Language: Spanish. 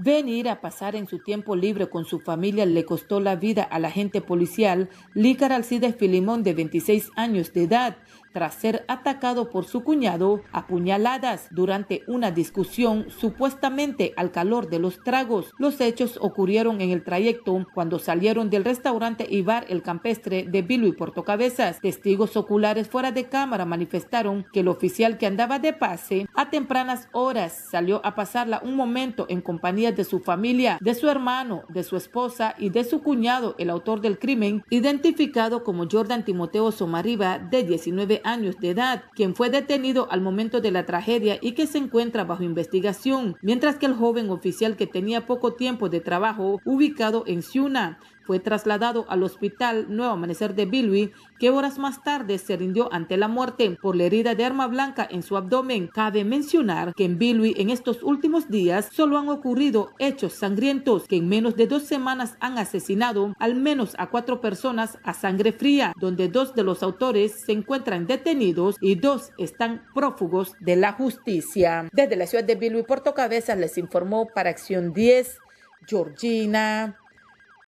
Venir a pasar en su tiempo libre con su familia le costó la vida al agente policial Lícar Alcides Filimón, de 26 años de edad, tras ser atacado por su cuñado a puñaladas durante una discusión supuestamente al calor de los tragos. Los hechos ocurrieron en el trayecto cuando salieron del restaurante y bar El Campestre de Vilo y Portocabezas. Testigos oculares fuera de cámara manifestaron que el oficial que andaba de pase a tempranas horas salió a pasarla un momento en compañía de su familia, de su hermano, de su esposa y de su cuñado, el autor del crimen, identificado como Jordan Timoteo Somariva, de 19 años de edad, quien fue detenido al momento de la tragedia y que se encuentra bajo investigación, mientras que el joven oficial que tenía poco tiempo de trabajo ubicado en Ciuna fue trasladado al hospital Nuevo Amanecer de Bilwi, que horas más tarde se rindió ante la muerte por la herida de arma blanca en su abdomen. Cabe mencionar que en Bilwi en estos últimos días solo han ocurrido hechos sangrientos que en menos de dos semanas han asesinado al menos a cuatro personas a sangre fría, donde dos de los autores se encuentran detenidos y dos están prófugos de la justicia. Desde la ciudad de Bilwi, Puerto Cabezas les informó para Acción 10, Georgina